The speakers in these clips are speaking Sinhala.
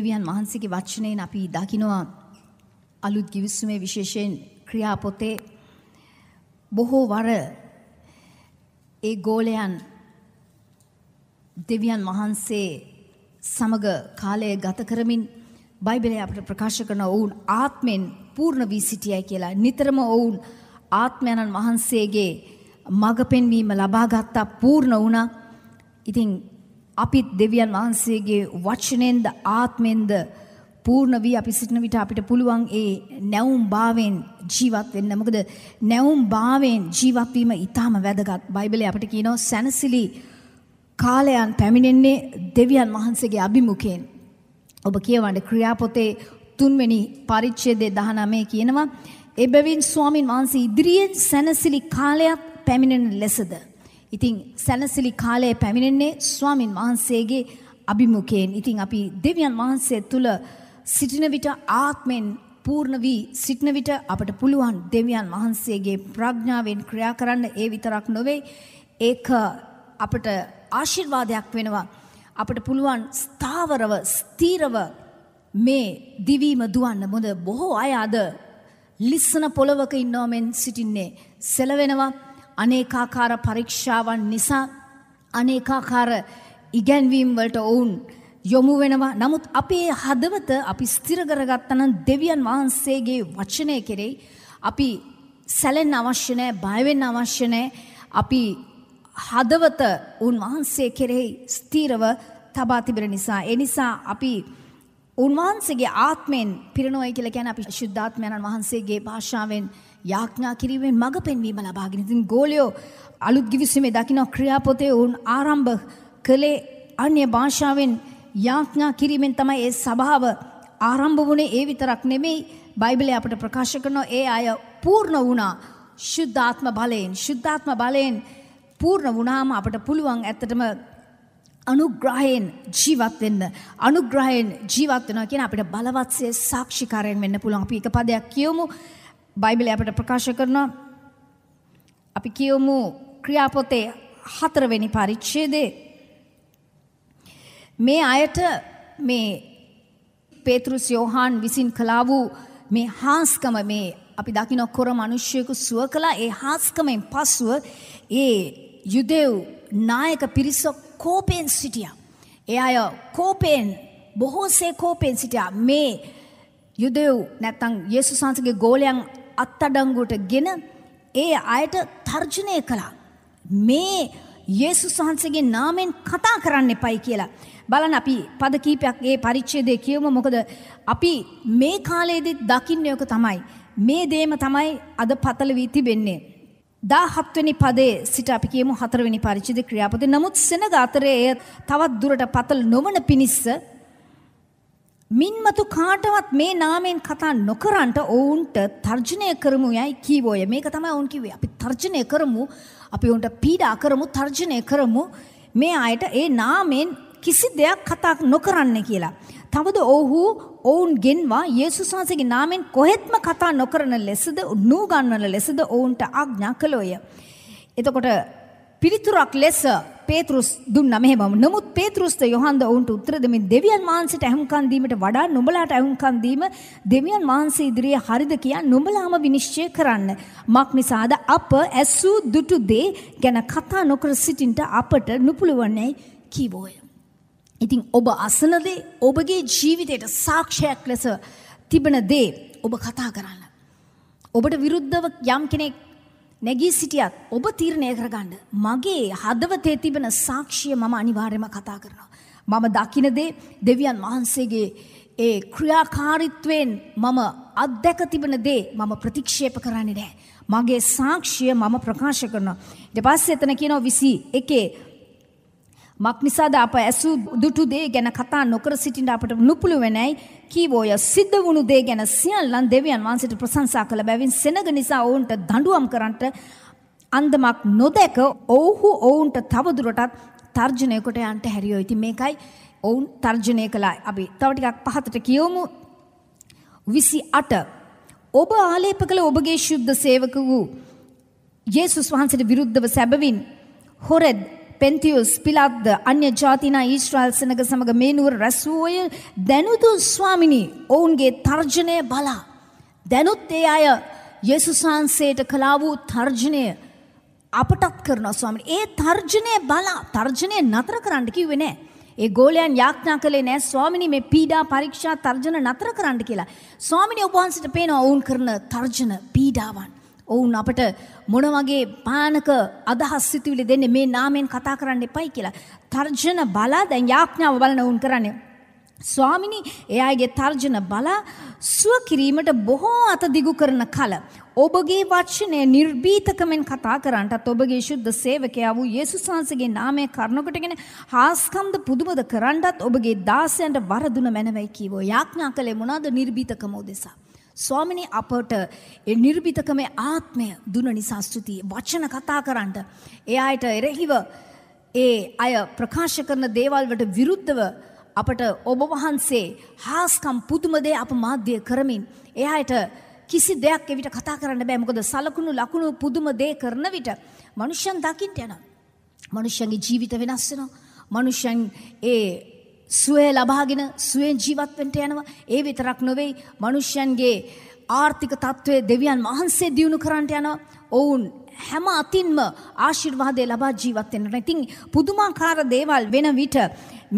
දෙවියන් වහන්සේගේ වචනයෙන් අපි දකිනවා අලුත් ගිවිසුමේ විශේෂයෙන් ක්‍රියාපොතේ බොහෝ වර ඒ ගෝලයන් දෙවියන් වහන්සේ සමග කාලය ගත කරමින් බයිබලය අපට ප්‍රකාශ කරන ඔවුන් ආත්මෙන් පූර්ණ වී සිටියයි කියලා නිතරම ඔවුන් ආත්මයණන් වහන්සේගේ මඟ පෙන්වීම ලබාගත්තා පූර්ණ වුණා ඉතින් අපිත් දෙවියන් වහන්සේගේ වචනෙන්ද ආත්මෙන්ද පූර්ණ වී අපි සිටින විට අපිට පුළුවන් ඒ නැවුම් භාවයෙන් ජීවත් වෙන්න. මොකද නැවුම් භාවයෙන් ජීවත් වීම ඊටාම වැදගත්. බයිබලයේ අපිට කියනවා සැනසිලි කාලයන් පැමිණෙන්නේ දෙවියන් වහන්සේගේ අභිමුඛයෙන්. ඔබ කියවන්නේ ක්‍රියාපොතේ තුන්වෙනි පරිච්ඡේදයේ 19 කියනවා එබැවින් ස්වාමින් වහන්සේ ඉදිරියෙන් සැනසිලි කාලයක් පැමිණෙන ලෙසද ඉතින් සැනසිලි කාලය පැමිණෙන්නේ ස්වාමින් වහන්සේගේ අභිමුඛයෙන්. ඉතින් අපි දෙවියන් වහන්සේ තුල සිටින විට ආත්මෙන් පූර්ණ වී සිටින විට අපට පුළුවන් දෙවියන් වහන්සේගේ ප්‍රඥාවෙන් ක්‍රියා කරන්න ඒ විතරක් නොවේ. ඒක අපට ආශිර්වාදයක් වෙනවා. අපට පුළුවන් ස්ථාවරව ස්ථීරව මේ දිවීම දුවන්න මොද බොහෝ අය අද ලිස්සන පොළොවක ඉන්නවා මෙන් සිටින්නේ සෙලවෙනවා අනේකාකාර පරීක්ෂාවන් නිසා අනේකාකාර ඉගැන්වීම් වලට ඔවුන් යොමු වෙනවා. නමුත් අපේ හදවත අපි ස්ථිර කරගත්තනම් දෙවියන් වහන්සේගේ වචනය කෙරෙහි අපි සැලෙන්න අවශ්‍ය නැහැ, බය වෙන්න අවශ්‍ය නැහැ. අපි හදවත උන්වහන්සේ කෙරෙහි ස්ථීරව තබා තිබෙන නිසා ඒ නිසා අපි උන්වහන්සේගේ ආත්මෙන් පිරෙනවයි කියලා කියන්නේ අපි ශුද්ධාත්මයන් වහන්සේගේ භාෂාවෙන් යාඥා කිරීමෙන් මඟ පෙන්වීම ලබාගෙන ඉතින් ගෝලියෝ අලුත් ගිවිසුමේ දකින්න ක්‍රියාපොතේ වුන් ආරම්භ කළේ අන්‍ය භාෂාවෙන් යාඥා කිරීමෙන් තමයි ඒ සභාව ආරම්භ වුණේ ඒ විතරක් නෙමෙයි බයිබලය අපට ප්‍රකාශ කරනවා ඒ අය පූර්ණ වුණා ශුද්ධාත්ම බලයෙන් ශුද්ධාත්ම බලයෙන් පූර්ණ වුණාම අපට පුළුවන් ඇත්තටම අනුග්‍රහයෙන් ජීවත් වෙන්න අනුග්‍රහයෙන් ජීවත් වෙනවා කියන අපිට බලවත්සේ සාක්ෂිකාරයෙන් වෙන්න පුළුවන් අපි එක පදයක් කියමු බයිබලය අපට ප්‍රකාශ කරනවා අපි කියවමු ක්‍රියාපොතේ හතරවෙනි පරිච්ඡේදේ මේ අයට මේ පේතෘස් යෝහාන් විසින් කළා වූ මේ හාස්කම මේ අපි දකින කොර මිනිස්සෙකු සුව කළා ඒ හාස්කමෙන් පසුව ඒ යුදෙව් නායක පිරිස කෝපයෙන් සිටියා. ඒ අය කෝපයෙන් බොහෝසේ කෝපයෙන් සිටියා මේ යුදෙව් නැත්තං යේසුස් වහන්සේගේ ගෝලයන් අත්තඩංගුවට ගෙන ඒ අයට තර්ජනය කළා. මේ යේසු වහන්සේගේ නාමෙන් කතා කරන්න එපයි කියලා. බලන අපි පද කීපයක් ඒ පරිච්ඡේදය කියවම මොකද අපි මේ කාලයේදී දකින්න යක තමයි. මේ දේම තමයි අද පතල වී තිබෙන්නේ. දා හත්වනි පදේ සිට අපි කියමු හතරවෙනි පරිච්ඡේද ක්‍රියාපදේ. නමුත් සෙනග අතරේ එය තවත් දුරට පතල් නොවන පිණිස්ස මින්මතු කාටවත් මේ නාමයෙන් කතා නොකරන්ට ඔවුන්ට තර්ජනය කරමු යයි කීවෝය මේක තමයි ඔවුන් කිව්වේ අපි තර්ජනය කරමු අපි ඔවුන්ට පීඩා කරමු තර්ජනය කරමු මේ අයට ඒ නාමයෙන් කිසි දෙයක් කතා නොකරන්න කියලා. තවද ඔහු ඔවුන් ගෙන්වා යේසුස් වහන්සේගේ නාමයෙන් කොහෙත්ම කතා නොකරන ලෙසද නූගන්වන ලෙසද ඔවුන්ට ආඥා කළෝය. එතකොට පිළිතුරක් ලෙස පේතෘස් දුන්නා මෙහෙම. නමුත් පේතෘස්ද යොහන්ද ඔවුන්ට උත්තර දෙමින් දෙවියන් වහන්සේට අහුම්කන් දීමට වඩා නුඹලාට අහුම්කන් දීම දෙවියන් වහන්සේ ඉදිරියේ හරිද කියන නුඹලාම විනිශ්චය කරන්න. මක් නිසාද අප ඇසු දුටු දේ ගැන කතා නොකර සිටින්ට අපට නුපුළුවන්නේ කිවෝය. ඉතින් ඔබ අසන දේ ඔබගේ ජීවිතයට සාක්ෂයක් ලෙස තිබෙන දේ ඔබ කතා කරන්න. ඔබට විරුද්ධව යම් කෙනෙක් නැගී සිටියත් ඔබ තීරණය කරගන්න මගේ හදවතේ තිබෙන සාක්ෂිය මම අනිවාර්යම කතා කරනවා. මම දකිනදේ දෙවියන් වහන්සේගේ ඒ ක්‍රියාකාරීත්වයෙන් මම අත්දැක තිබෙන දේ මම ප්‍රතික්ෂේප කරන්නේ නැහැ. මගේ සාක්ෂිය මම ප්‍රකාශ කරනවා. ඊට පස්සේ එතන කියනවා 21 එකේ මක් නිසාද අප ඇසු දුටු දේ ගැන කතා නොකර සිටින්ට අපට නුපුළුවෙනැයි කීවෝය සිද්ධ වුණු දේ ගැන සියල්ලන් දෙවියන් වහන්සට ප්‍රසංසා කළ බැවින් සෙනග නිසා ඔවුන්ට දඩුවම් කරන්නට අන්දමක් නොදැක ඔවුහු ඔවුන්ට තවදුරටත් තර්ජනයකොට යන්ට හැරියෝ ඉති මේකයි ඔවුන් තර්ජනය කලා අපි තවටිකක් පහතට කියවමු විසි අට ඔබ ආලේප කළ ඔබගේ ශුද්ධ සේවක වූ යේසුස් වහන්සට විරුද්ධව සැබවින් හොරෙද් පෙන්තියුස් පිලත්ද අන්‍ය ජාතිනා ඊශ්‍රායල් සෙනඟ සමග මේ නුවර රැස්වූය දැනුදු ස්වාමිනි ඔවුන්ගේ තර්ජනය බලා දැනුත් ඒ අය යේසුස් වහන්සේට කළා වූ තර්ජනය අපටත් කරනවා ස්වාමිනී ඒ තර්ජනය බලා තර්ජනය නතර කරන්න කිව්වේ නෑ ඒ ගෝලයන් යාඥා කළේ නෑ ස්වාමිනී මේ පීඩා පරීක්ෂා තර්ජන නතර කරන්න කියලා ස්වාමිනී ඔබ වහන්සේට පේනවා ඔවුන් කරන තර්ජන පීඩාවන් ඔවුන් අපට මොන වගේ පානක අදහස් සිතුවිලි දෙන්නේ මේ නාමයෙන් කතා කරන්න එපයි කියලා. තර්ජන බලා දැන් යාඥාව බලන ඔවුන් කරන්නේ. ස්වාමිනි එයාගේ තර්ජන බලා සුව කිරීමට බොහෝ අත දිගු කරන කල ඔබගේ වචනය නිර්භීතකමෙන් කතා කරන්නටත් ඔබගේ ශුද්ධ සේවකයා වූ යේසුස් වහන්සේගේ නාමය කරුණකොටගෙන හාස්කම්ද පුදුමද කරන්නටත් ඔබගේ දාසයන්ට වරදුන මැනවයි කීවෝ යාඥා කළේ මොනවාද නිර්භීතකම උදෙසා ස්වාමිනේ අපට ඒ නිර්භිතකමේ ආත්මය දුන නිසා ස්තුතියි. වචන කතා කරන්නට ඒ අයට එරෙහිව ඒ අය ප්‍රකාශ කරන දේවල් වලට විරුද්ධව අපට ඔබ වහන්සේ හාස්කම් පුදුම දේ අප මාධ්‍ය කරමින් ඒ අයට කිසි දෙයක් එවිට කතා කරන්න බෑ. මොකද සලකුණු ලකුණු පුදුම දේ කරන විට මනුෂ්‍යයන් දකින්න යනවා. මනුෂ්‍යයන්ගේ ජීවිත වෙනස් වෙනවා. මනුෂ්‍යයන් ඒ සුවය ලබාගෙන සුවෙන් ජීවත්වෙන්ට යනවා ඒ විතරක් නොවෙයි මනුෂ්‍යන්ගේ ආර්ථික තත්ත්වය දෙවියන් වහන්සේ දියුණු කරන්නට යනවා ඔවුන් හැම අතින්ම ආශිර්වාදය ලබා ජීවත්වෙන්ට ඉතිං පුදුමාකාර දේවල් වෙන විට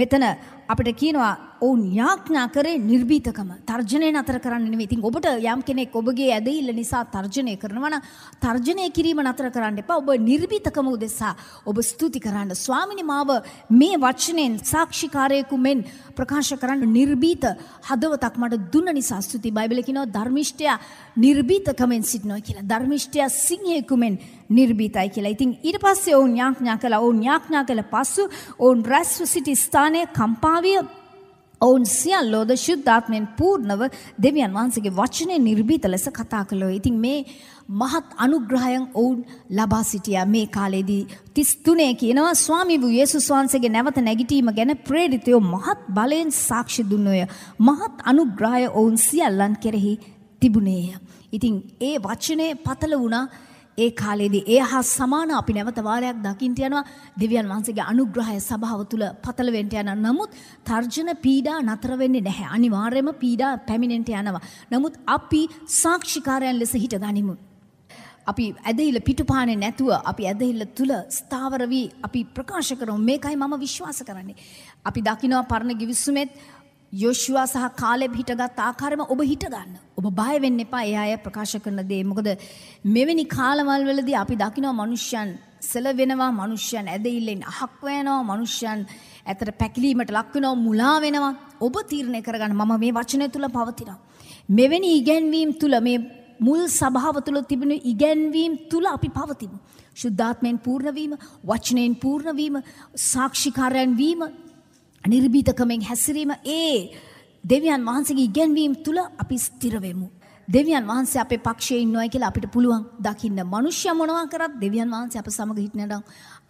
මෙතන අපිට කියනවා ඔවුන් යාඥා කරේ නිර්භීතකම තර්ජනය නතර කරන්න නෙවෙයි. ඉතින් ඔබට යම් කෙනෙක් ඔබගේ ඇදහිල්ල නිසා තර්ජනය කරනවා නම් තර්ජනය කිරීම නතර කරන්න එපා. ඔබ නිර්භීතකම උදෙසා ඔබ ස්තුති කරන්න. ස්වාමිනේ මාව මේ වචනෙන් සාක්ෂිකාරයෙකු මෙන් ප්‍රකාශ කරන්න නිර්භීත හදවතක් මට දුන්න නිසා ස්තුතියි. බයිබලේ කියනවා ධර්මිෂ්ඨයා නිර්භීතකමෙන් සිටිනවා කියලා. ධර්මිෂ්ඨයා සිංහයෙකු මෙන් නිර්භීතයි කියලා. ඉතින් ඊට පස්සේ ඔවුන් යාඥා කළා. ඔවුන් යාඥා කළ පසු ඔවුන් රැස්ව සිටි ස්ථානය කම්පාවිය ඔවුන් සියල්ලෝද ශුද්ධාත්මයෙන් පූර්ණව දෙවියන් වහන්සේගේ වචනය නිර්භීත ලෙස කතා කළෝ. ඉතින් මේ මහත් අනුග්‍රහයන් ඔවුන් ලබා සිටියා මේ කාලේදී 33 කියනවා ස්වාමි වූ යේසුස් වහන්සේගේ නැවත නැගිටීම ගැන ප්‍රේරිතයෝ මහත් බලයෙන් සාක්ෂි දුන්නෝය. මහත් අනුග්‍රහය ඔවුන් සියල්ලන් කෙරෙහි තිබුණේය. ඉතින් ඒ වචනේ පතල වුණා ඒ කාලේදී ඒ හා සමාන අපි නැවත වාරයක් දකින්න යනවා දෙවියන් වහන්සේගේ අනුග්‍රහය සභාව තුල පතල වෙන්න යනවා. නමුත් තර්ජන පීඩා නතර වෙන්නේ නැහැ. අනිවාර්යයෙන්ම පීඩා පැමිණෙන්න යනවා. නමුත් අපි සාක්ෂිකාරයන් ලෙස හිට ගනිමු. අපි ඇදහිල්ල පිටුපානේ නැතුව අපි ඇදහිල්ල තුල ස්ථාවර වී අපි ප්‍රකාශ කරමු. මේකයි මම විශ්වාස කරන්නේ. අපි දකිනවා පරණ givissumet යොෂවා සහ කාලෙබ් හිටගත් ආකාරම ඔබ හිටගන්න. ඔබ බය වෙන්න එපා ඒ අය ප්‍රකාශ කරන දේ. මොකද මෙවැනි කාලවල වලදී අපි දකිනවා මනුෂ්‍යයන් සෙල වෙනවා, මනුෂ්‍යයන් ඇදහිල්ලෙන් අහක් වෙනවා, මනුෂ්‍යයන් ඇතර පැකිලීමට ලක් වෙනවා, මුලා වෙනවා. ඔබ තීරණය කරගන්න. මම මේ වචනය තුල පවතිනවා. මෙවැනි ඉගැන්වීම් තුල මේ මුල් සභාව තුළ තිබෙන ඉගැන්වීම් තුළ අපි පවතිමු. ශුද්ධාත්මයෙන් පූර්ණවීම, වචනයෙන් පූර්ණවීම, සාක්ෂිකාරයන් වීම, අනිර්භීතකමෙන් හැසිරීම ඒ දෙවියන් වහන්සේගේ ඉගැන්වීම් තුළ අපි ස්ථිර වෙමු. දෙවියන් වහන්සේ අපේ පක්ෂයේ ඉන්නවා කියලා අපිට පුළුවන් දකින්න. මිනිස්සු මොනවා කරත් දෙවියන් වහන්සේ අප සමග හිටිනනම්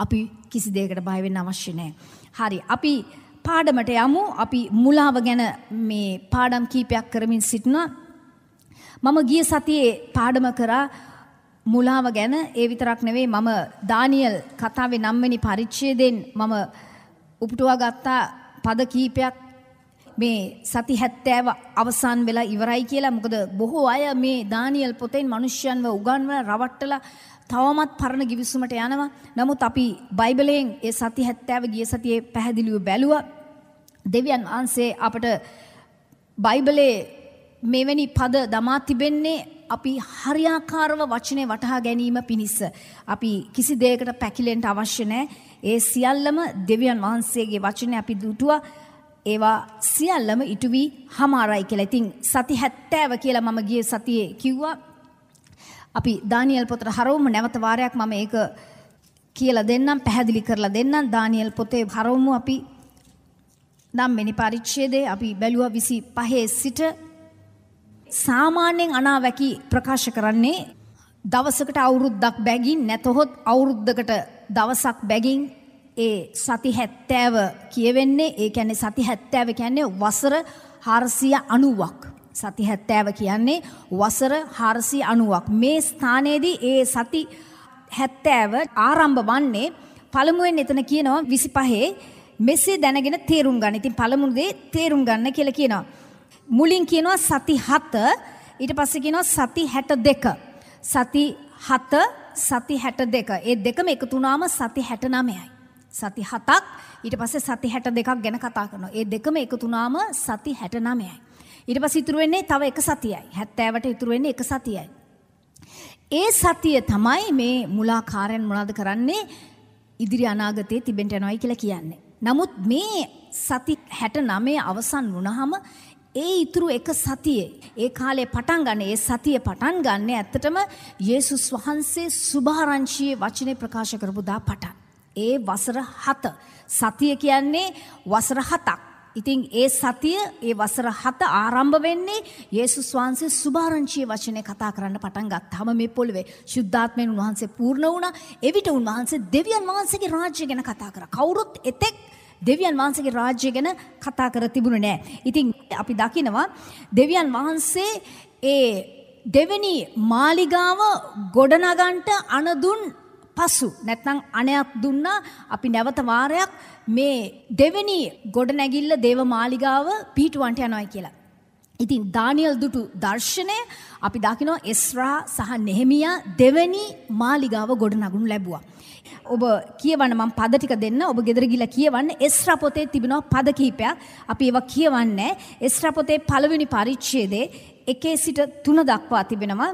අපි කිසි දෙයකට බය වෙන්න අවශ්‍ය නැහැ. හරි. අපි පාඩමට යමු. අපි මුලාව ගැන මේ පාඩම් කීපයක් කරමින් සිටිනවා. මම ගිය සතියේ පාඩම කරා මුලාව ගැන ඒ විතරක් නෙවෙයි මම දානියෙල් කතාවේ 9 වෙනි පරිච්ඡේදයෙන් මම උපුටුවා ගත්තා පද කීපයක් මේ සති හැත්තෑව අවසන් වෙලා ඉවරයි කියලා මොකද බොහෝ අය මේ දානියල් පොතෙන් මනුෂ්‍යයන්ව උගන්වන රවට්ටලා තවමත් පරණ ගිවිසුමට යනවා. නමුත් අපි බයිබලයෙන් ඒ සති හැත්තෑව ගිය සතියේ පැහැදිලිව බැලුවා. දෙවියන් වහන්සේ අපට බයිබලයේ මෙවැනි පද දමා තිබෙන්නේ අපි හරියාකාරව වචනේ වටහා ගැනීම පිණිස අපි කිසි දෙයකට පැකිලෙන්න අවශ්‍ය නැහැ. ඒ සියල්ලම දෙවියන් වහන්සේගේ වචනේ අපි දුටුවා. ඒවා සියල්ලම ඉටු වී හමාරයි කියලා. ඉතින් සති 70 කියලා මම ගිය සතියේ කිව්වා. අපි දානියෙල් පොතට හරවමු නැවත වාරයක් මම ඒක කියලා දෙන්නම් පැහැදිලි කරලා දෙන්නම් දානියෙල් පොතේ හරවමු අපි නම් මෙනි පරිච්ඡේදයේ අපි බැලුවා 25 සිට සාමාන්‍යයෙන් අනාවැකි ප්‍රකාශ කරන්නේ දවසකට අවුරුද්දක් බැගින් නැතහොත් අවුරුද්දකට දවසක් බැගින් ඒ සති හැත්තෑව කියවෙන්නේ ඒ කැනෙ සති හැත්තෑව කියන්නේ වසර හාරසිය අනුවක්. සති හැත්තෑව කියන්නේ වසර හාරසි අනුවක්. මේ ස්ථානයේදී ඒ සති හැත්තෑව ආරම්භ වන්නේ පළමුුවෙන් එතන කියනවා විසි පහේ මෙසේ දැනගෙන තේරුම් ගන්න ඉතින් පළමුදේ තේරුම් ගන්න කියලා කියනවා. මුලින් කියනවා සති 7 ඊට පස්සේ කියනවා සති 62 සති 7 සති 62 ඒ දෙකම එකතු වුණාම සති 69යි සති 7ක් ඊට පස්සේ සති 62ක් ගැන කතා කරනවා ඒ දෙකම එකතු වුණාම සති 69යි ඊට පස්සේ ඉතුරු වෙන්නේ තව එක සතියයි 70ට ඉතුරු වෙන්නේ එක සතියයි ඒ සතිය තමයි මේ මුලාකාරයන් මොනවද කරන්නේ ඉදිරි අනාගතයේ තිබෙන්න යනවායි කියලා කියන්නේ. නමුත් මේ සති 69 අවසන් වුණාම ඒ ඉතුරු එක සතියේ ඒ කාලේ පටන් ගන්න ඒ සතිය පටන් ගන්න ඇත්තටම යේසුස් වහන්සේ සුභාරංචියේ වචනේ ප්‍රකාශ කරපු දා පටන්. ඒ වසර 7 සතිය කියන්නේ වසර 7ක්. ඉතින් ඒ සතිය ඒ වසර 7 ආරම්භ වෙන්නේ යේසුස් වහන්සේ සුභාරංචියේ වචනේ කතා කරන්න පටන් ගත්තාම මේ පොළවේ ශුද්ධාත්මයෙන් උන්වහන්සේ පූර්ණ වුණා. එවිට උන්වහන්සේ දෙවියන් වහන්සේගේ රාජ්‍ය ගැන කතා කරා. කවුරුත් එතෙක් දෙවියන් වහන්සේගේ රාජ්‍ය ගැන කතා කර තිබුණේ නෑ. ඉතින් අපි දකිනවා දෙවියන් වහන්සේ ඒ දෙවෙනි මාලිගාව ගොඩනගන්ට අනදුන් පසු නැත්නම් අණයක් දුන්නා අපි නැවත වාරයක් මේ දෙවෙනි ගොඩනැගිල්ල දේව මාලිගාව පිටුවන්ට යනවා කියලා. ඉතින් දානියල් දුටු දර්ශනය අපි දකිනවා එස්රා සහ නෙහෙමියා දෙවැනි මාලිගාව ගොඩනගුණු ලැබුවා. ඔබ කියවන්න මම පද ටික දෙන්න ඔබ ගෙදර ගිහිල්ලා කියවන්න එස්රා පොතේ තිබෙනවා පද කිහිපයක් අපි ඒවා කියවන්නේ එස්රා පොතේ පළවෙනි පරිච්ඡේදයේ එකේ සිට තුන දක්වා තිබෙනවා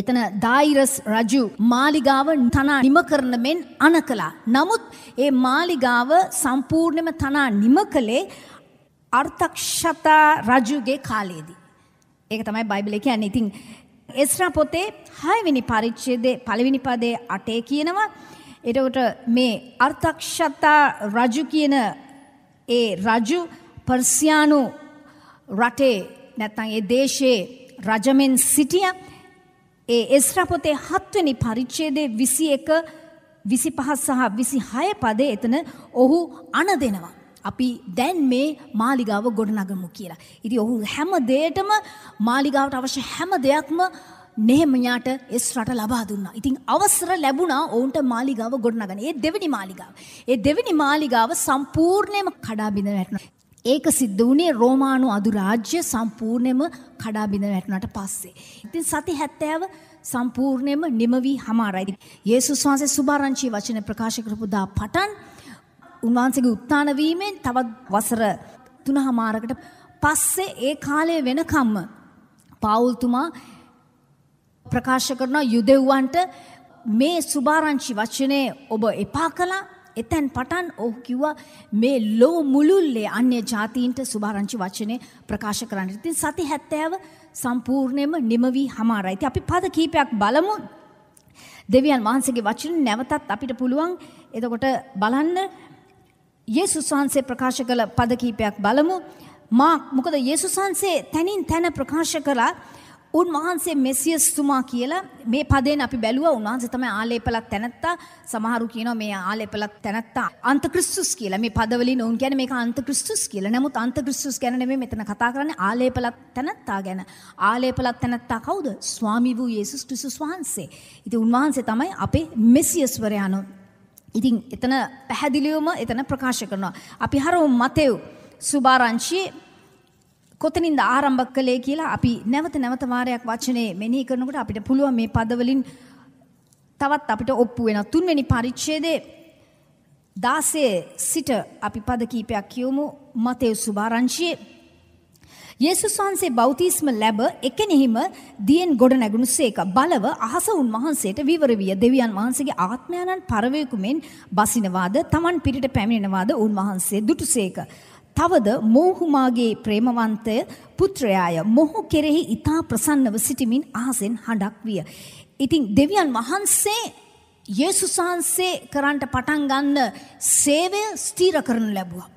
එතන දායිරස් රජු මාලිගාව තනා නිම කරන මෙන් අන කළා. නමුත් ඒ මාලිගාව සම්පූර්ණයෙන්ම තනා නිම කළේ අර්ථක්ෂතා රජුගේ කාලයේදී. ඒක තමයි බයිබලේ කියන්නේ. ඉතින් එස්රා පොතේ හයවෙනි පරිච්ඡේදයේ පළවෙනි පදයේ 8 කියනවා එතකොට මේ අර්ථක්ෂතා රජු කියන ඒ රජු පර්සියානු රටේ නැත්නම් ඒ දේශයේ රජමෙන් සිටියා ඒ එස්රා පොතේ 7 වෙනි පරිච්ඡේදයේ 21 25 සහ 26 පදයේ එතන ඔහු අණ දෙනවා අපි දැන් මේ මාලිගාව ගොඩනගමු කියලා. ඉති ඔහු හැම දේටම මාලිගාවට අවශ්‍ය හැම දෙයක්ම නෙහෙමයාට එස් රට ලබා දුන්නා. ඉතින් අවසර ලැබුණා ඔවුන්ට මාලිගාව ගොඩනගන. ඒ දෙවනි මාලිගාව. ඒ දෙවනි මාලිගාව සම්පූර්ණයම කඩාබිඳ වැටුණා. ඒක සිද්ධ වුණේ රෝමානු අධිරාජ්‍ය සම්පූර්ණයෙන්ම කඩාබිඳ වැටුණාට පස්සේ. ඉතින් සති 70 සම්පූර්ණයෙන්ම නිම වී හමාරයි. යේසුස් වහන්සේ සුභාරංචි වචන ප්‍රකාශ කරපු දා පටන් උන්වහන්සේගේ උත්ථාන වීමෙන් තවත් වසර තුනහමාරකට පස්සේ ඒ කාලය වෙනකම්ම පාවුල්තුමා ප්‍රකාශ කරන යුදෙව්වන්ට මේ සුභාරංචි වචනය ඔබ එපා කළා එතැන් පටන් ඔහු කිව්වා මේ ලෝ මුළුල්ලේ අන්‍ය ජාතීන්ට සුභාරංචි වචනය ප්‍රකාශ කරන්න. ඉතින් සති හැත්තෑව සම්පූර්ණයම නිමවී හමාරයි. ඉතින් අපි පද කීපයක් බලමු. දෙවියන් වහන්සේගේ වචන නැවතත් අපිට පුළුවන් එතකොට බලන්න යේසුස් වහන්සේ ප්‍රකාශ කළ පද කීපයක් බලමු. මා මොකද යේසුස් වහන්සේ තනින් තන ප්‍රකාශ කළා උන්වහන්සේ මෙසියස්තුමා කියලා මේ පදයෙන් අපි බැලුවා උන්වහන්සේ තමයි ආලේපලක් තැනත්තා සමහරු කියනවා මේ ආලේපලක් තැනත්තා අන්තක්‍රිස්තුස් කියලා මේ පදවලින් උන් කියන්නේ මේක අන්තක්‍රිස්තුස් කියලා. නමුත් අන්තක්‍රිස්තුස් ගැන නෙමෙයි මෙතන කතා කරන්නේ ආලේපලක් තැනත්තා ගැන. ආලේපලක් තැනත්තා කවුද? ස්වාමි වූ යේසුස් ක්‍රිස්තුස් වහන්සේ. ඉතින් උන්වහන්සේ තමයි අපේ මෙසියස්වරයාණෝ ඉතින් එතන පැහැදිලිවම එතන ප්‍රකාශ කරනවා. අපි හරමු මතෙව් සුභාරංශි කොතනින්ද ආරම්භ කළේ කියලා අපි නැවත නැවත වාරයක් වචනේ මෙනෙහි කරනකොට අපිට පුළුවන් මේ පදවලින් තවත් අපිට ඔප්පු වෙන තුන්වෙනි පරිච්ඡේදයේ 16 සිට අපි පද කීපයක් කියවමු මතෙව් සුභාරංශියේ යේසුස් වහන්සේ බෞතිස්ම ලැබ එකෙනෙහිම දියෙන් ගොඩ නැගුණු සේක බලව අහස උන්වහන්සේට විවර විය දෙවියන් වහන්සේගේ ආත්මයන්න් පරවේකු මෙන් බසිනවාද Taman පිටට පැමිණෙනවාද උන්වහන්සේ දුටුසේක තවද මෝහුමාගේ ප්‍රේමවන්තය පුත්‍රයාය මොහු කෙරෙහි ඊතා ප්‍රසන්නව සිටමින් අහසෙන් හඬක් විය. ඉතින් දෙවියන් වහන්සේ යේසුස් වහන්සේ කරන්ට පටන් ගන්න සේවය ස්ථිර කරනු ලැබුවා.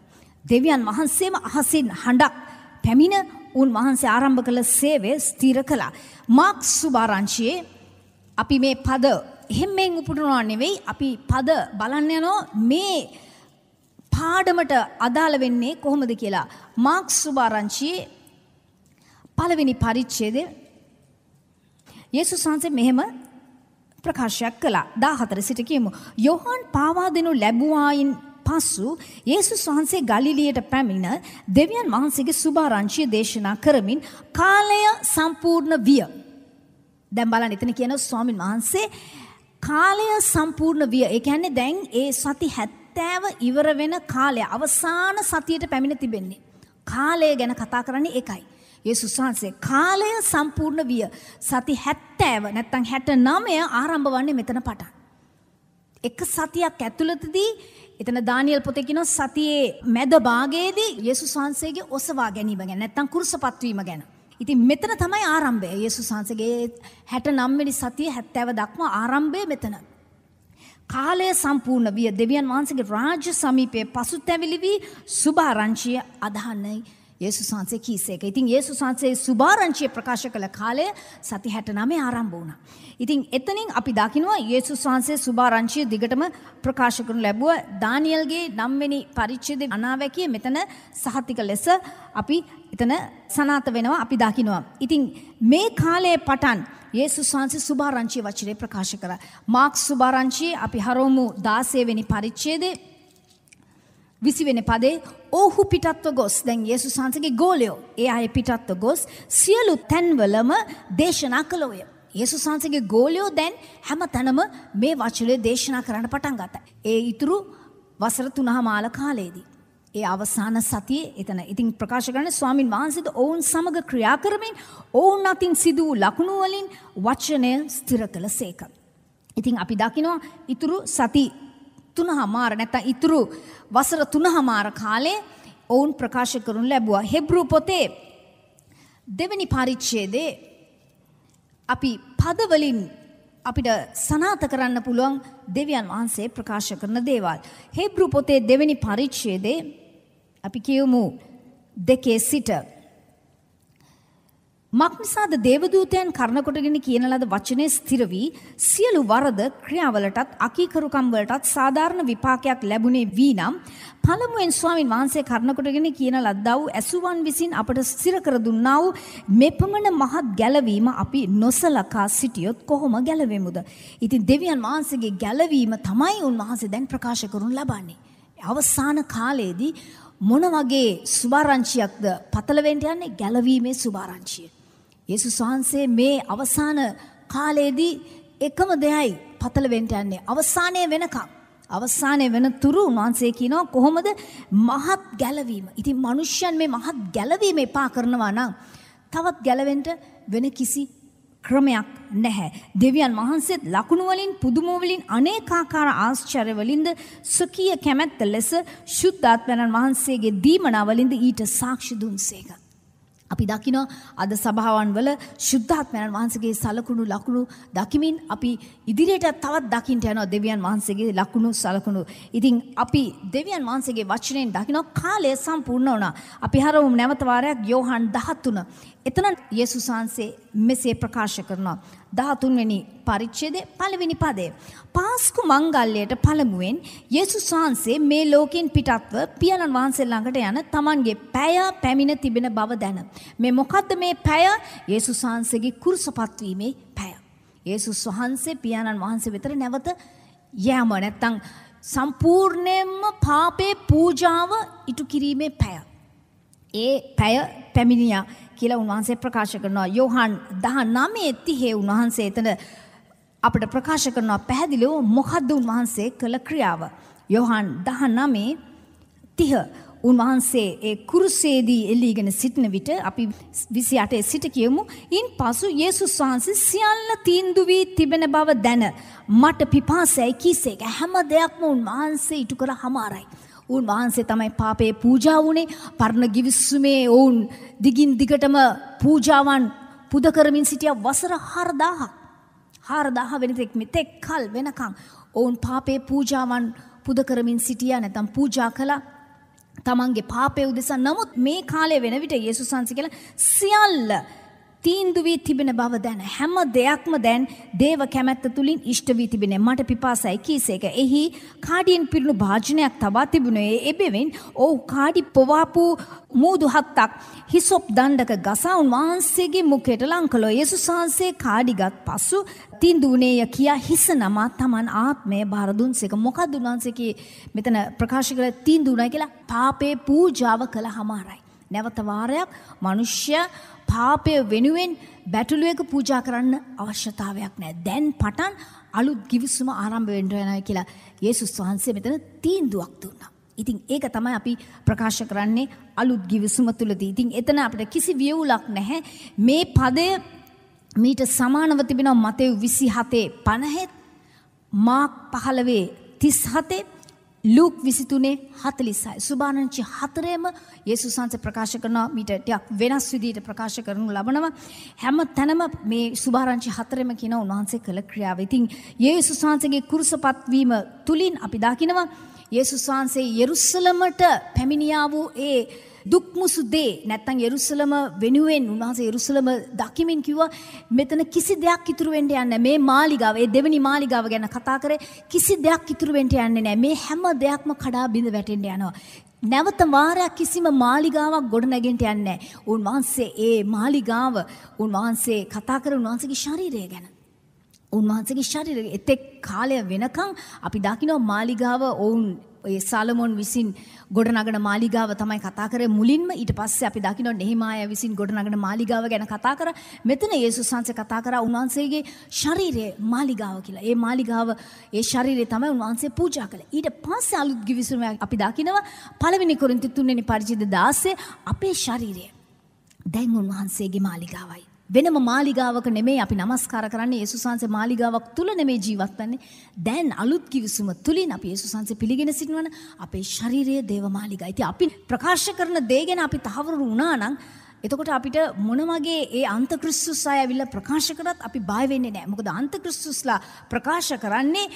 දෙවියන් වහන්සේම අහසින් හඬක් පැමිණ උන්වහන්සේ ආරම්භ කළ සේවය ස්ථිර කළා. මාක් සුභාරංශියේ අපි මේ පද එහෙම්මෙන් උපුටනවා නෙවෙයි අපි පද බලන්න යනවා මේ පාඩමට අදාළ වෙන්නේ කොහොමද කියලා. මාක් සුභාරංශියේ පළවෙනි පරිච්ඡේදය යේසුස් වහන්සේ මෙහෙම ප්‍රකාශයක් කළා. 14 සිට කියමු. යොහන් පාවා දෙනු ලැබුවායින් පසු යේසුස් වහන්සේ ගලිලියට පැමිණ දෙවියන් වහන්සේගේ සුභාරංචිය දේශනා කරමින් කාලය සම්පූර්ණ විය. දැන් බලන්න එතන කියන ස්වාමින් වහන්සේ කාලය සම්පූර්ණ විය. ඒ කියන්නේ දැන් ඒ සති 70 ඉවර වෙන කාලය අවසාන සතියට පැමිණ තිබෙන්නේ. කාලය ගැන කතා කරන්නේ ඒකයි. යේසුස් වහන්සේ කාලය සම්පූර්ණ විය. සති 70 නැත්නම් 69 ආරම්භ වන්නේ මෙතන පටන්. එක සතියක් ඇතුළතදී එතන දානියල් පොතේ කියනවා සතියේ මැද භාගයේදී යේසුස් වහන්සේගේ ඔසවා ගැනීම ගැන නැත්තම් කුරුසපත්වීම ගැන. ඉතින් මෙතන තමයි ආරම්භය. යේසුස් වහන්සේගේ 69 වෙනි සතිය 70 දක්වා ආරම්භය මෙතන. කාලය සම්පූර්ණ විය දෙවියන් වහන්සේගේ රාජ්‍ය සමීපයේ පසුතැවිලි වී සුභාරංචිය අදහන්නේ යේසුස් වහන්සේ කීස එක. ඉතින් යේසුස් වහන්සේ සුභාරංචිය ප්‍රකාශ කළ කාලය සති 69 ආරම්භ වුණා. ඉතින් එතනින් අපි දකිනවා යේසුස් වහන්සේ සුභාරංචිය දිගටම ප්‍රකාශ කරනු ලැබුවා. දානියල්ගේ 9 වෙනි පරිච්ඡේදයේ අනාවැකිය මෙතන සහතික ලෙස අපි එතන සනාත වෙනවා අපි දකිනවා. ඉතින් මේ කාලයේ පටන් යේසුස් වහන්සේ සුභාරංචිය වචනේ ප්‍රකාශ කරා. මාක් සුභාරංචිය අපි හරවමු 16 වෙනි පරිච්ඡේදයේ විසිවෙන පදේ ඕහු පිටත්ව ගොස් දැන් යේසු සහන්සගේ ගෝලයෝ ඒ අය පිටත්ව ගොස් සියලු තැන්වලම දේශනා කළෝය. යේසු සහන්සගේ ගෝලයෝ දැන් හැම තැනම මේ වචලය දේශනා කරන්න පටන් ගත. ඒ ඉතුරු වසර තුනහමාල කාලයේදී. ඒ අවසාන සතියේ එතන ඉතින් ප්‍රකාශ කරන ස්වාමින් වහන්සේද ඔවුන් සමග ක්‍රියා කරමින් ඔවුන් අතින් සිදු වූ ලකුණු වලින් වචනය ස්ථිර කළ සේක. ඉතින් අපි දකිනවා ඉතුරු සති තුන හමාර නැතන් ඉතුරු වසර තුන හමාර කාලේ ඔවුන් ප්‍රකාශ කරනු ලැබවා. හෙබ්‍රු පොතේ දෙවැනි පරිච්ඡේදේ අපි පදවලින් අපිට සනාත කරන්න පුළුවන් දෙවියන් වහන්සේ ප්‍රකාශ කරන දේවල්. හෙබ්‍රු පොතේ දෙවැනි පරිච්ඡේදේ අපි කියමු දෙකේ සිට මක් නිසාද දේවදූතයන් කරනකොටගෙන කියන ලද වචනේ ස්ථිර වී සියලු වරද ක්‍රියාවලටත් අකීකරුකම් වලටත් සාධාරණ විපාකයක් ලැබුණේ වී නම් පළමුවෙන් ස්වාමින් වහන්සේ කරනකොටගෙන කියන ලද්දා වූ ඇසුවන් විසින් අපට ස්ථිර කර දුන්නා වූ මෙපමණ මහත් ගැලවීම අපි නොසලකා සිටියොත් කොහොම ගැලවෙමුද? ඉතින් දෙවියන් වහන්සේගේ ගැලවීම තමයි උන්වහන්සේ දැන් ප්‍රකාශ කරනු ලබන්නේ. අවසාන කාලයේදී මොන වගේ සුභාරංචියක්ද පතලවෙන්ට යන්නේ ගැලවීමේ සුභාරංචිය. යේසුස් වහන්සේ මේ අවසාන කාලයේදී එකම දෙයයි පතල වෙන්න යන්නේ අවසානයේ වෙනකම්. අවසානයේ වෙන තුරු උන්වහන්සේ කියනවා කොහොමද මහත් ගැලවීම. ඉතින් මිනිස්යන් මේ මහත් ගැලවීම එපා කරනවා නම් තවත් ගැලවෙන්න වෙන කිසි ක්‍රමයක් නැහැ. දෙවියන් වහන්සේත් ලකුණු වලින් පුදුම වලින් අනේකාකාර ආශ්චර්ය වලින්ද සුඛිය කැමැත්ත ලෙස සුද්ධාත්මයන් වහන්සේගේ දීමනාවලින්ද ඊට සාක්ෂි දුන්සේක. අපි දකින අද සභාවන්වල ශුද්ධාත්මයන් වහන්සගේ සලකුණු ලකුණු දකිමින් අපි ඉදිරියට තවත් දකිින්ට යනවා දෙවියන් වහන්සේගේ ලකුණු සලකුණු. ඉතින් අපි දෙවියන් වහන්සේගේ වචනයෙන් දකිනො කාලය සම්පූර්ණ වන. අපි හරවුම් නැවතවාරයක් යෝහන් දහත්තුන. එතන යේසුස් වහන්සේ මෙසේ ප්‍රකාශ කරනවා 13 වෙනි පරිච්ඡේදයේ පළවෙනි පදය. පාස්කු මංගල්‍යයට පළමුවෙන් යේසුස් වහන්සේ මේ ලෝකෙන් පිටත්ව පියාණන් වහන්සේ ළඟට යන Tamanගේ පැය පැමිණ තිබෙන බව දැන. මේ මොකද්ද මේ පැය? යේසුස් වහන්සේගේ කුරුසපත් වීමේ පැය. යේසුස් වහන්සේ පියාණන් වහන්සේ වෙතට නැවත යෑම නැත්තම් සම්පූර්ණයෙන්ම පාපේ පූජාව ඉටු කිරීමේ පැය. ඒ පැය පැමිණියා. කියලා උන්වහන්සේ ප්‍රකාශ කරනවා යොහන් දහ නමේ තිහේ උන්වහන්සේ එතන අපට ප්‍රකාශ කරනවා පැහැදිලිව මොකද්ද උන්වහන්සේ කළ ක්‍රියාව. යොහන් දහ නමේ තිහ උන්වහන්සේ ඒ කුරුසේදී එල්ලීගෙන සිටින විට අපි විසි අටේ සිට කියමු ඉන් පසු යේසුස් වහන්සේ සියල්ල තීන්දු වී තිබෙන බව දැන මට පිපාසයි කිසේක හැම දෙයක්ම උන්වහන්සේ ඉටු කර හමාරයි. උන් වහන්සේ තමයි පාපයේ පූජා වුණේ පරණ ගිවිස්සුමේ ඔවුන් දිගින් දිගටම පූජාවන් පුද කරමින් සිටිය වසර 4000ක් 4000 වෙනතෙක් මෙතෙක් කල් වෙනකන් ඔවුන් පාපයේ පූජාවන් පුද කරමින් සිටියා නැත්නම් පූජා කළා තමන්ගේ පාපය උදෙසා නමුත් මේ කාලේ වෙන විට යේසුස් වහන්සේ කියලා සියල්ල තීන්දුවී තිබෙන බව දැන හැම දෙයක්ම දැන් දේව කැමැත්ත තුළින් ඉෂ්ටවී තිබෙන මට පිපාසයි කීසේක එහි කාඩියෙන් පිරුණු භාජනයක් තබා තිබුණේ එබෙවෙන් ඔහු කාඩි පොවාපු මූදු හත්තක් හිසොප් දණ්ඩක ගසා උන්වහන්සේගේ මුකයට ලංකලෝ යේසුස් වහන්සේ කාඩිගත් පසු තින්දුනේය කියා හිස නමා තමන් ආත්මය බාරදුන්සේක මොකද උන්වහන්සේගේ මෙතන ප්‍රකාශ කළ තින්දුනා කියලා පාපේ පූජාව කළ හමාරයි නැවත වාරයක් මනුෂ්‍ය පාපය වෙනුවෙන් බැටලුවක පූජා කරන්න අවශ්‍යතාවයක් නෑ. දැන් පටන් අලුත් ගිවිසුම ආරම්භ වෙන්ඩයනය කියලා ඒසුස් වහන්සේ මෙතන තීන්දුවක් දුන්න. ඉතින් ඒක තමයි අපි ප්‍රකාශ කරන්නේ අලුත් ගිවිසුම තුළදී. ඉතින් එතන අපට කිසි වියවුලක් නැහැ. මේ පදය මීට සමානව තිබෙනවා මතය විසි හතේ පණහෙත් මාක් පහලවේ තිස් හතේ ලූක් විසිතුනේ හතලිස්සයි. සුභානංචි හතරේම ඒසු සංස ප්‍රකාශ කරනවා මීට ටයක් වෙනස් විදිීට ප්‍රකාශ කරනු ලබනවා. හැම තැනම මේ සුභාරංචි හතරම කියන උන්වහන්සේ කළ ක්‍රියාව. ඉතින් ඒ සුසාන්සගේ කුරුස පත්වීම තුළින් අපි දකිනවා යේසුස් වහන්සේ යෙරුස්සලමට පැමිණියා වූ ඒ දුක්මුසු දේ නැත්තං එරුසලම වෙනුවෙන් උන්වහන්සේ එරුසලම දකිමින් කිව්වා මෙතන කිසි දෙයක් ඉතුරු වෙන්න යන්නේ මේ මාලිගාව ඒ දෙවෙනි මාලිගාව ගැන කතා කරේ කිසි දෙයක් ඉතුරු වෙන්න යන්නේ නැහැ මේ හැම දෙයක්ම කඩා බිඳ වැටෙන්න යනවා නැවත වාරයක් කිසිම මාලිගාවක් ගොඩනැගෙන්න යන්නේ නැහැ උන්වහන්සේ ඒ මාලිගාව උන්වහන්සේ කතා කර උන්වහන්සේගේ ශරීරය ගැන උන්වහන්සේගේ ශරීරය එතෙක් කාලය වෙනකන් අපි දකිනවා මාලිගාව ඔවුන් ඒ සාලමොන් විසින් ගොඩනගන මාලිගාව තමයි කතා කරේ මුලින්ම ඊට පස්සේ අපි දකිනවා නෙහිමාය විසින් ගොඩනගන මාලිගාව ගැන කතා කරා මෙතන යේසුස් වහන්සේ කතා කරා උන්වහන්සේගේ ශරීරය මාලිගාව කියලා. ඒ මාලිගාව ඒ ශරීරය තමයි උන්වහන්සේ පූජා කළේ. ඊට පස්සේ අලුත් ගිවිසුම අපි දකිනවා පළවෙනි කොරින්ති 3 වෙනි පරිච්ඡේද 16 අපේ ශරීරය දැන් උන්වහන්සේගේ මාලිගාවයි. වෙනම මාලිගාවක නෙමේ අපි නමස්කාර කරන්නේ යේසුස් වහන්සේ මාලිගාවක් තුල නෙමේ ජීවත් වෙන්නේ. දැන් අලුත් කිවිසුම තුලින් අපි යේසුස් වහන්සේ පිළිගෙන සිටිනවන අපේ ශාරීරිය දේව මාලිගා. ඉතින් අපි ප්‍රකාශ කරන දේ ගැන අපි තහවුරු වුණා නම් එතකොට අපිට මොන වගේ ඒ අන්ත ක්‍රිස්තුස් අය ඇවිල්ලා ප්‍රකාශ කරත් අපි බය වෙන්නේ නැහැ. මොකද අන්ත ක්‍රිස්තුස්ලා ප්‍රකාශ කරන්නේ